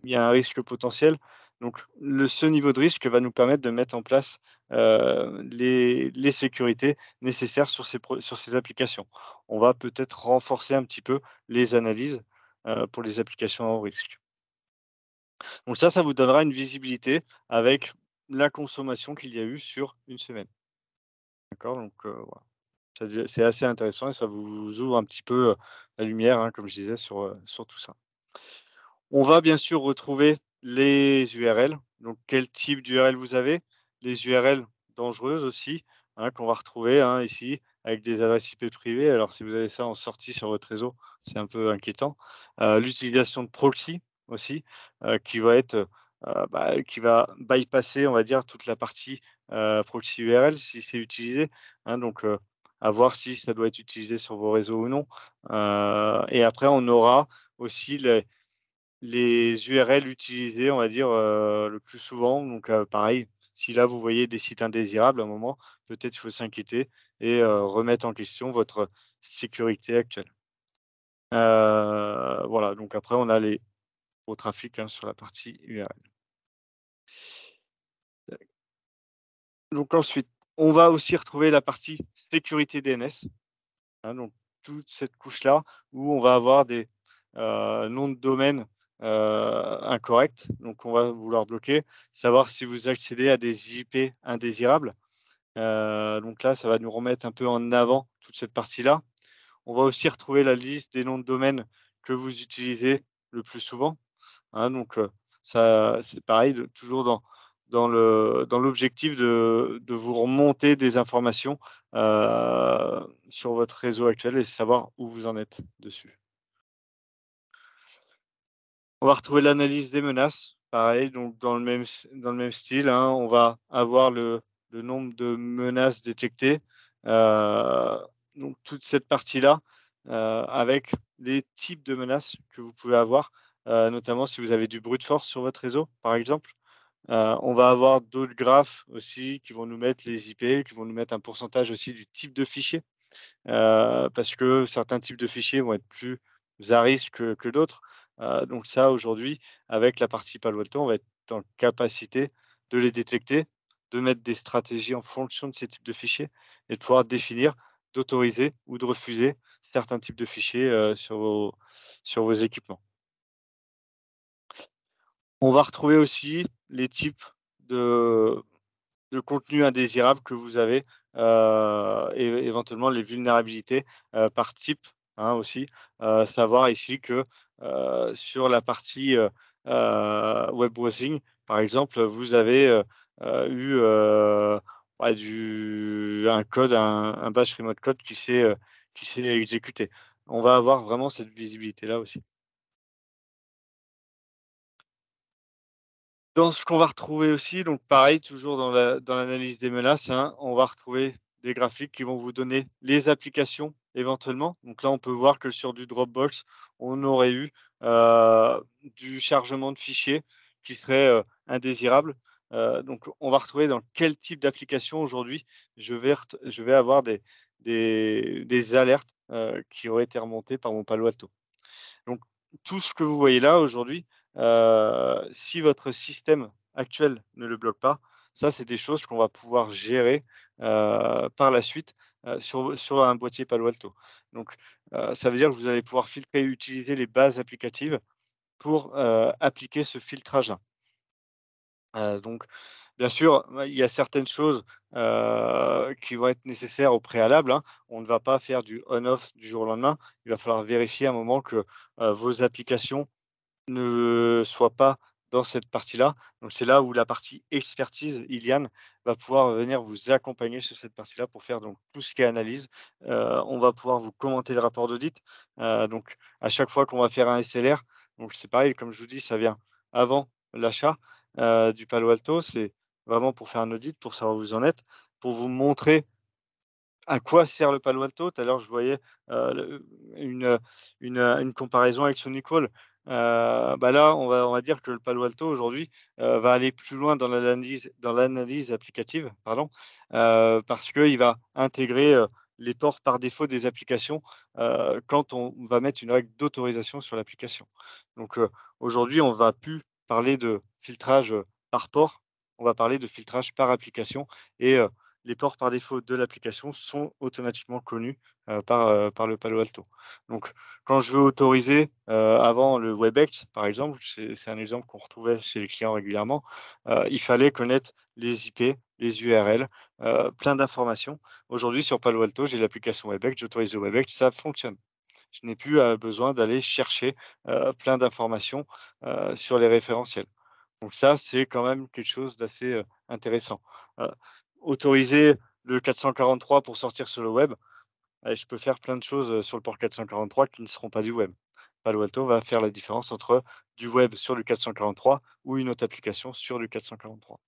il y a un risque potentiel. Donc le, ce niveau de risque va nous permettre de mettre en place euh, les, sécurités nécessaires sur ces, applications. On va peut-être renforcer un petit peu les analyses euh, pour les applications à haut risque. Donc ça, ça vous donnera une visibilité avec la consommation qu'il y a eu sur une semaine. D'accord Donc voilà. C'est assez intéressant et ça vous ouvre un petit peu la lumière, hein, comme je disais, sur, euh, sur tout ça. On va bien sûr retrouver les URL. Donc, quel type d'URL vous avez Les URL dangereuses aussi, hein, qu'on va retrouver hein, ici avec des adresses IP privées. Alors, si vous avez ça en sortie sur votre réseau, c'est un peu inquiétant. Euh, l'utilisation de proxy aussi, euh, qui va être bah, qui va bypasser, on va dire, toute la partie proxy URL si c'est utilisé. donc, à voir si ça doit être utilisé sur vos réseaux ou non. Euh, et après, on aura aussi les, URL utilisées, on va dire, euh, le plus souvent. Donc, euh, pareil, si là, vous voyez des sites indésirables, à un moment, peut-être il faut s'inquiéter et remettre en question votre sécurité actuelle. voilà, donc après, on a les au trafic hein, sur la partie URL. Donc ensuite, on va aussi retrouver la partie sécurité DNS. Hein, donc, toute cette couche-là où on va avoir des euh, noms de domaine euh, incorrects. Donc, on va vouloir bloquer, savoir si vous accédez à des IP indésirables. Euh, donc là, ça va nous remettre un peu en avant toute cette partie-là. On va aussi retrouver la liste des noms de domaines que vous utilisez le plus souvent. Hein, donc, ça, c'est pareil, toujours dans, dans l'objectif de, vous remonter des informations euh, sur votre réseau actuel et savoir où vous en êtes dessus. On va retrouver l'analyse des menaces, pareil, donc dans le même, style. Hein, on va avoir le, nombre de menaces détectées, euh, donc toute cette partie-là, euh, avec les types de menaces que vous pouvez avoir, notamment si vous avez du brute force sur votre réseau, par exemple. Euh, on va avoir d'autres graphes aussi qui vont nous mettre les IP, qui vont nous mettre un pourcentage aussi du type de fichier, euh, parce que certains types de fichiers vont être plus à risque que, d'autres. Euh, donc ça, aujourd'hui, avec la partie Palo Alto, on va être en capacité de les détecter, de mettre des stratégies en fonction de ces types de fichiers et de pouvoir définir d'autoriser ou de refuser certains types de fichiers sur, vos, sur vos équipements. On va retrouver aussi les types de, de contenus indésirables que vous avez et euh, éventuellement les vulnérabilités euh, par type hein, aussi. Euh, savoir ici que sur la partie web browsing, par exemple, vous avez eu bah, un code, un, un, bash remote code qui qui s'est exécuté. On va avoir vraiment cette visibilité là aussi. Dans ce qu'on va retrouver aussi, donc pareil, toujours dans l'analyse des menaces, hein, on va retrouver des graphiques qui vont vous donner les applications éventuellement. Donc là, on peut voir que sur du Dropbox, on aurait eu euh, du chargement de fichiers qui serait euh, indésirable. Euh, donc on va retrouver dans quel type d'application aujourd'hui je vais, je vais avoir des, des, des alertes qui auraient été remontées par mon Palo Alto. Donc tout ce que vous voyez là aujourd'hui, euh, si votre système actuel ne le bloque pas, ça, c'est des choses qu'on va pouvoir gérer euh, par la suite euh, sur, un boîtier Palo Alto. Donc, ça veut dire que vous allez pouvoir filtrer et utiliser les bases applicatives pour appliquer ce filtrage donc, bien sûr, il y a certaines choses qui vont être nécessaires au préalable. Hein. On ne va pas faire du on-off du jour au lendemain. Il va falloir vérifier à un moment que vos applications ne soit pas dans cette partie-là. Donc c'est là où la partie expertise, Iliane, va pouvoir venir vous accompagner sur cette partie-là pour faire donc tout ce qui est analyse. Euh, on va pouvoir vous commenter le rapport d'audit. Euh, donc à chaque fois qu'on va faire un SLR, donc c'est pareil, comme je vous dis, ça vient avant l'achat euh, du Palo Alto. C'est vraiment pour faire un audit, pour savoir où vous en êtes, pour vous montrer à quoi sert le Palo Alto Tout à l'heure, je voyais une, une, comparaison avec Sonic Wall. Euh, bah là, on va, on va dire que le Palo Alto aujourd'hui euh, va aller plus loin dans l'analyse, dans l'analyse applicative, pardon, euh, parce qu'il va intégrer les ports par défaut des applications quand on va mettre une règle d'autorisation sur l'application. Donc aujourd'hui, on ne va plus parler de filtrage par port, on va parler de filtrage par application et les ports par défaut de l'application sont automatiquement connus par, par le Palo Alto. Donc, quand je veux autoriser, avant le WebEx, par exemple, c'est un exemple qu'on retrouvait chez les clients régulièrement, il fallait connaître les IP, les URL, plein d'informations. Aujourd'hui, sur Palo Alto, j'ai l'application WebEx, j'autorise le WebEx, ça fonctionne je n'ai plus besoin d'aller chercher plein d'informations sur les référentiels. Donc ça, c'est quand même quelque chose d'assez intéressant autoriser le 443 pour sortir sur le web, je peux faire plein de choses euh, sur le port 443 qui ne seront pas du web. Palo Alto va faire la différence entre du web sur le 443 ou une autre application sur le 443.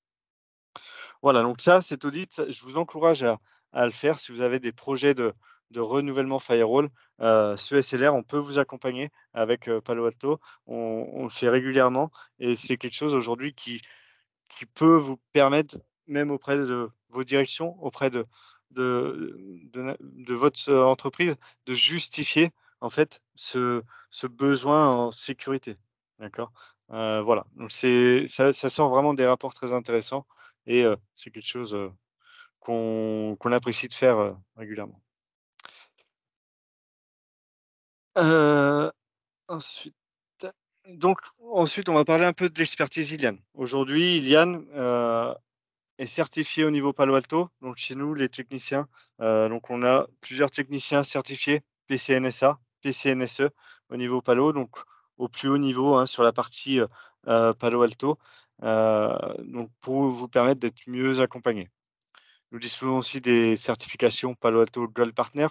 Voilà, donc ça, cet audit, je vous encourage à, le faire si vous avez des projets de, renouvellement firewall. Euh, ce SLR, on peut vous accompagner avec euh, Palo Alto. On, le fait régulièrement et c'est quelque chose aujourd'hui qui peut vous permettre même auprès de vos directions, auprès de, de, de, votre euh, entreprise, de justifier en fait ce, ce besoin en sécurité. D'accord euh, Voilà. Donc c'est ça, sort vraiment des rapports très intéressants et euh, c'est quelque chose qu'on apprécie de faire régulièrement. ensuite. Donc, ensuite, on va parler un peu de l'expertise Iliane. Aujourd'hui, Iliane, est certifié au niveau Palo Alto, donc chez nous, les techniciens. Euh, donc on a plusieurs techniciens certifiés PCNSA, PCNSE au niveau Palo, donc au plus haut niveau hein, sur la partie euh, euh, Palo Alto, donc pour vous permettre d'être mieux accompagné. Nous disposons aussi des certifications Palo Alto Gold Partner.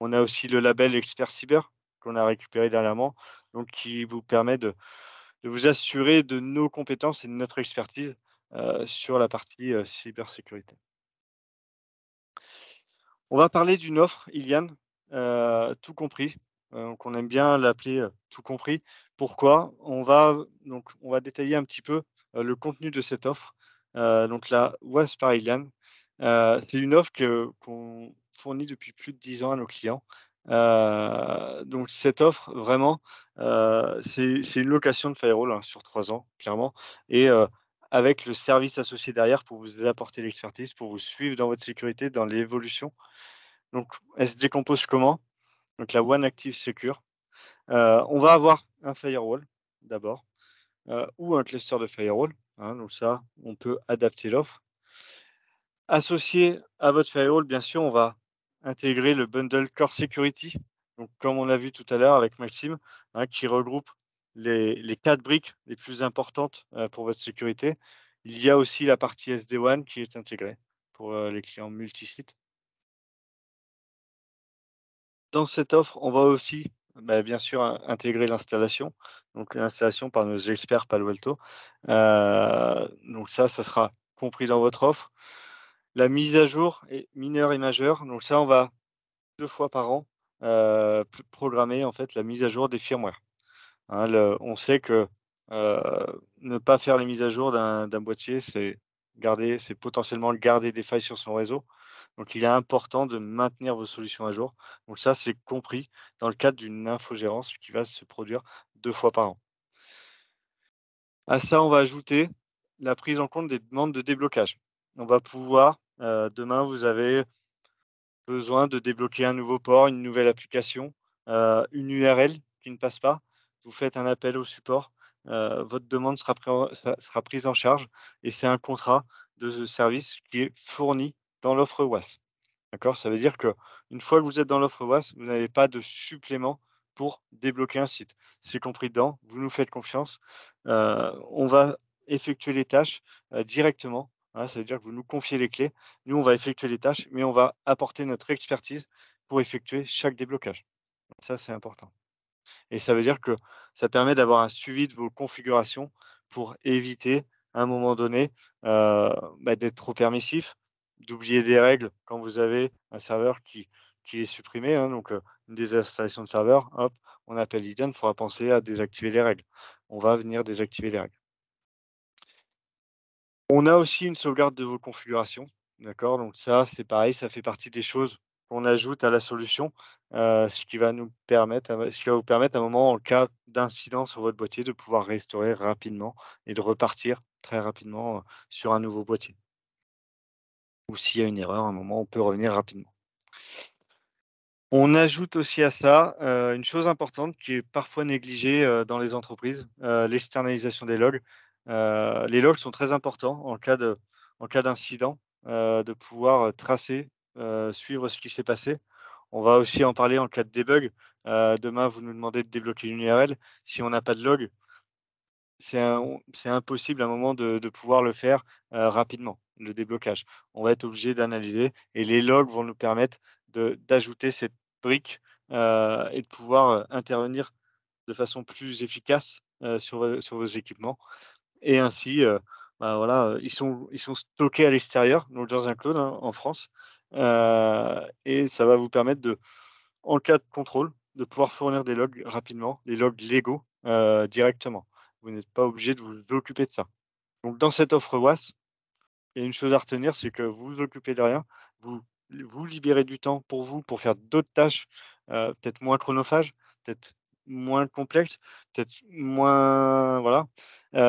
On a aussi le label Expert Cyber qu'on a récupéré dernièrement, donc qui vous permet de vous assurer de nos compétences et de notre expertise euh, sur la partie euh, cybersécurité. On va parler d'une offre, Ilian, euh, tout compris, On aime bien l'appeler tout compris. Pourquoi on va, donc, on va détailler un petit peu le contenu de cette offre. donc la WAS par Ilian, c'est une offre qu'on fournit depuis plus de 10 ans à nos clients. donc cette offre, vraiment, c'est une location de firewall hein, sur 3 ans, clairement. Et avec le service associé derrière pour vous apporter l'expertise, pour vous suivre dans votre sécurité, dans l'évolution. Donc, elle se décompose comment Donc, la One Active Secure. Euh, on va avoir un firewall d'abord euh, ou un cluster de firewall. Hein, donc, ça, on peut adapter l'offre. Associé à votre firewall, bien sûr, on va intégrer le bundle Core Security. Donc, comme on l'a vu tout à l'heure avec Maxime, hein, qui regroupe les, quatre briques les plus importantes euh, pour votre sécurité. Il y a aussi la partie sd 1 qui est intégrée pour euh, les clients multisites. Dans cette offre, on va aussi bah, bien sûr intégrer l'installation, donc l'installation par nos experts Palo Alto. Euh, donc ça, ça sera compris dans votre offre. La mise à jour est mineure et majeure, donc ça, on va deux fois par an programmer en fait la mise à jour des firmware. Hein, on sait que euh, ne pas faire les mises à jour d'un boîtier, c'est c'est potentiellement garder des failles sur son réseau. Donc, il est important de maintenir vos solutions à jour. Donc, ça, c'est compris dans le cadre d'une infogérance qui va se produire deux fois par an. À ça, on va ajouter la prise en compte des demandes de déblocage. On va pouvoir, euh, demain, vous avez besoin de débloquer un nouveau port, une nouvelle application, euh, une URL qui ne passe pas vous faites un appel au support. Euh, votre demande sera, prise en charge et c'est un contrat de service qui est fourni dans l'offre OAS. D'accord Ça veut dire que une fois que vous êtes dans l'offre OAS, vous n'avez pas de supplément pour débloquer un site. C'est compris dedans, vous nous faites confiance. Euh, on va effectuer les tâches euh, directement. Hein, ça veut dire que vous nous confiez les clés. Nous, on va effectuer les tâches, mais on va apporter notre expertise pour effectuer chaque déblocage. Ça, c'est important. Et ça veut dire que ça permet d'avoir un suivi de vos configurations pour éviter, à un moment donné, euh, bah, d'être trop permissif, d'oublier des règles quand vous avez un serveur qui, qui est supprimé. Hein. donc, euh, une désinstallation de serveur, hop, on appelle l'IDEN, il faudra penser à désactiver les règles. On va venir désactiver les règles. On a aussi une sauvegarde de vos configurations. D'accord Donc ça, c'est pareil, ça fait partie des choses qu'on ajoute à la solution, euh, ce qui va nous permettre, euh, ce qui va vous permettre à un moment, en cas d'incident sur votre boîtier, de pouvoir restaurer rapidement et de repartir très rapidement euh, sur un nouveau boîtier. Ou s'il y a une erreur, à un moment, on peut revenir rapidement. On ajoute aussi à ça une chose importante qui est parfois négligée dans les entreprises, l'externalisation des logs. les logs sont très importants en cas en cas d'incident, de pouvoir tracer euh, suivre ce qui s'est passé. On va aussi en parler en cas de debug. Euh, demain, vous nous demandez de débloquer une URL. Si on n'a pas de log, c'est impossible à un moment de, pouvoir le faire euh, rapidement, le déblocage. On va être obligé d'analyser et les logs vont nous permettre d'ajouter cette brique et de pouvoir intervenir de façon plus efficace sur, sur, vos équipements. Et ainsi, bah voilà, ils, sont, ils sont stockés à l'extérieur, nous dans un cloud hein, en France. Euh, et ça va vous permettre de, en cas de contrôle, de pouvoir fournir des logs rapidement, des logs légaux euh, directement. Vous n'êtes pas obligé de vous occuper de ça. Donc dans cette offre WAS, il y a une chose à retenir, c'est que vous vous occupez de rien, vous vous libérez du temps pour vous, pour faire d'autres tâches, euh, peut-être moins chronophages, peut-être moins complexes, peut-être moins. Voilà.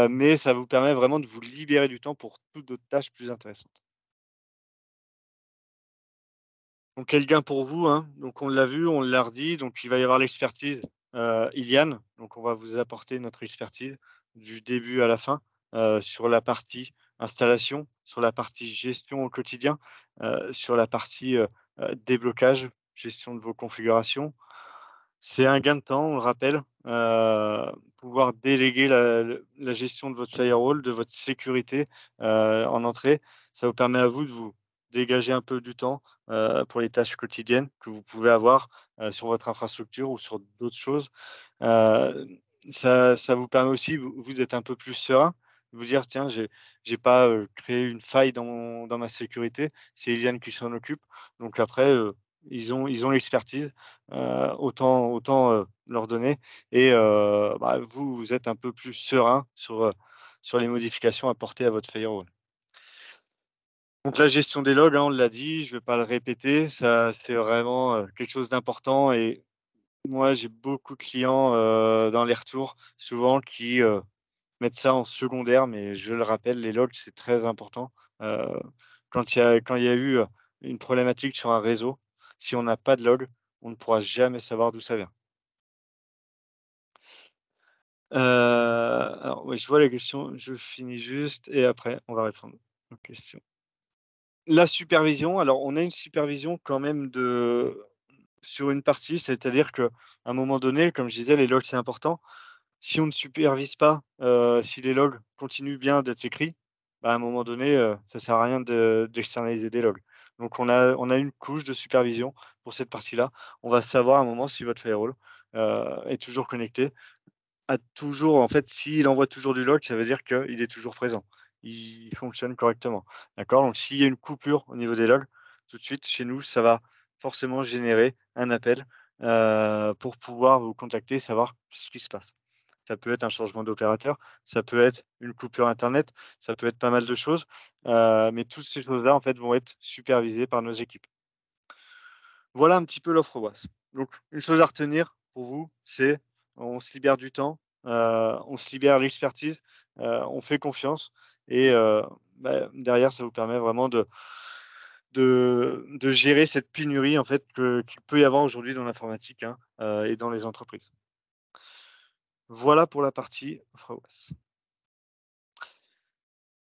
mais ça vous permet vraiment de vous libérer du temps pour toutes d'autres tâches plus intéressantes. Donc quel gain pour vous hein. Donc on l'a vu, on l'a redit. Donc il va y avoir l'expertise euh, Iliane. Donc on va vous apporter notre expertise du début à la fin euh, sur la partie installation, sur la partie gestion au quotidien, euh, sur la partie euh, déblocage, gestion de vos configurations. C'est un gain de temps, on le rappelle. pouvoir déléguer la, gestion de votre firewall, de votre sécurité en entrée, ça vous permet à vous de vous dégager un peu du temps euh, pour les tâches quotidiennes que vous pouvez avoir euh, sur votre infrastructure ou sur d'autres choses. Euh, ça, ça, vous permet aussi, vous, êtes un peu plus serein, vous dire, tiens, j'ai n'ai pas créé une faille dans, dans ma sécurité, c'est Eliane qui s'en occupe. Donc après, ils ont ils ont l'expertise, autant, autant leur donner. Et bah, vous, vous êtes un peu plus serein sur, sur les modifications apportées à votre firewall. Donc la gestion des logs, hein, on l'a dit, je ne vais pas le répéter, ça c'est vraiment euh, quelque chose d'important et moi j'ai beaucoup de clients euh, dans les retours souvent qui euh, mettent ça en secondaire, mais je le rappelle, les logs c'est très important. quand il y, a eu une problématique sur un réseau, si on n'a pas de log, on ne pourra jamais savoir d'où ça vient. je vois la question, je finis juste et après on va répondre aux questions. La supervision, alors on a une supervision quand même de sur une partie, c'est-à-dire que un moment donné, comme je disais, les logs c'est important. Si on ne supervise pas, euh, si les logs continuent bien d'être écrits, bah, à un moment donné, ça euh, ça sert à rien d'externaliser des logs. Donc on a on a une couche de supervision pour cette partie-là. On va savoir à un moment si votre firewall euh, est toujours connecté, a toujours en fait s'il envoie toujours du log, ça veut dire qu'il est toujours présent il fonctionne correctement. D'accord Donc, s'il y a une coupure au niveau des logs, tout de suite, chez nous, ça va forcément générer un appel euh, pour pouvoir vous contacter savoir ce qui se passe. Ça peut être un changement d'opérateur, ça peut être une coupure Internet, ça peut être pas mal de choses. Euh, mais toutes ces choses-là, en fait, vont être supervisées par nos équipes. Voilà un petit peu l'offre OAS. Donc, une chose à retenir pour vous, c'est on se libère du temps, euh, on se libère l'expertise, on fait confiance. Et euh, bah, derrière, ça vous permet vraiment de, de, gérer cette pénurie en fait qu'il peut y avoir aujourd'hui dans l'informatique hein, euh, et dans les entreprises. Voilà pour la partie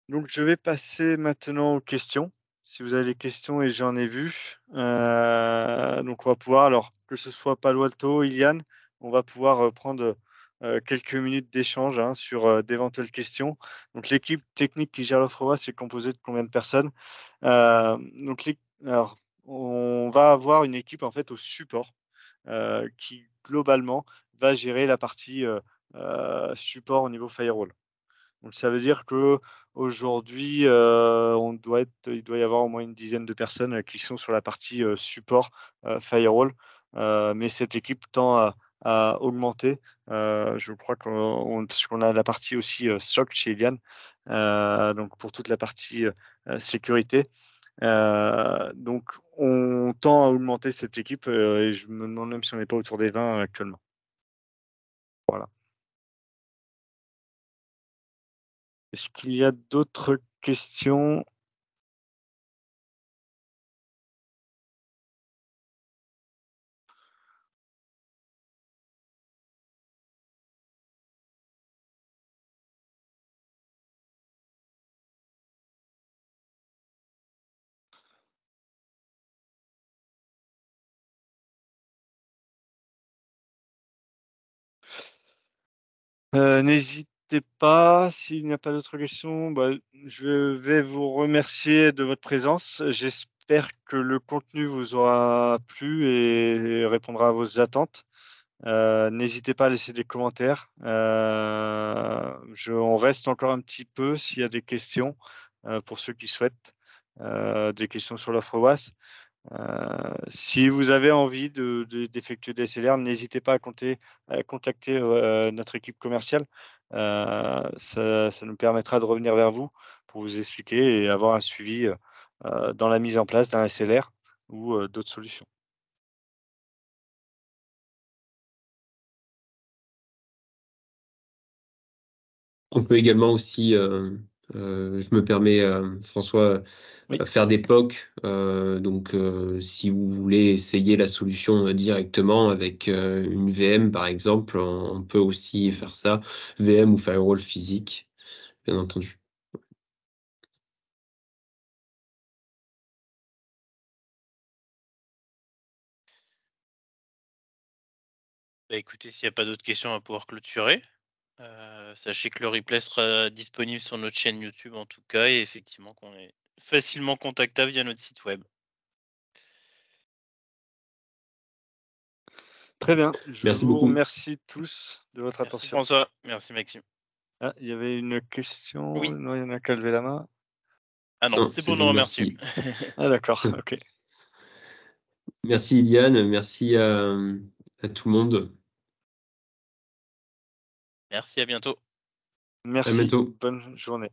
Donc je vais passer maintenant aux questions. Si vous avez des questions et j'en ai vu, euh, donc on va pouvoir alors que ce soit Palo Alto, Iliane, on va pouvoir prendre euh, quelques minutes d'échange hein, sur euh, d'éventuelles questions. Donc l'équipe technique qui gère l'offre-voix, c'est composée de combien de personnes euh, donc, Alors, on va avoir une équipe en fait au support qui globalement va gérer la partie support au niveau firewall. Donc ça veut dire que aujourd'hui, on doit être, il doit y avoir au moins une dizaine de personnes qui sont sur la partie support firewall, mais cette équipe tend à à augmenter. Euh, je crois qu'on a la partie aussi euh, SOC chez Eliane, euh, donc pour toute la partie sécurité. donc on tend à augmenter cette équipe et je me demande même si on n'est pas autour des 20 actuellement. Voilà. Est-ce qu'il y a d'autres questions Euh, n'hésitez pas, s'il n'y a pas d'autres questions, bah, je vais vous remercier de votre présence. J'espère que le contenu vous aura plu et répondra à vos attentes. Euh, n'hésitez pas à laisser des commentaires. Euh, on reste encore un petit peu s'il y a des questions pour ceux qui souhaitent, des questions sur la OAS. Euh, si vous avez envie d'effectuer de, des SLR, n'hésitez pas à, contacter euh, notre équipe commerciale. Euh, ça, nous permettra de revenir vers vous pour vous expliquer et avoir un suivi dans la mise en place d'un SLR ou d'autres solutions. On peut également aussi euh, je me permets, euh, François, de euh, faire des POC. donc, si vous voulez essayer la solution directement avec une VM, par exemple, on, peut aussi faire ça, VM ou firewall physique, bien entendu. Bah, écoutez, s'il n'y a pas d'autres questions, on va pouvoir clôturer. Euh, sachez que le replay sera disponible sur notre chaîne YouTube en tout cas et effectivement qu'on est facilement contactable via notre site web. Très bien. Je Merci vous beaucoup. Merci tous de votre attention. François. Merci Maxime. Ah, il y avait une question. Non, il y en a qui a la main. Ah non, c'est pour nous remercier. ah d'accord, ok. Merci Iliane, merci à tout le monde. Merci, à bientôt. Merci, bonne journée.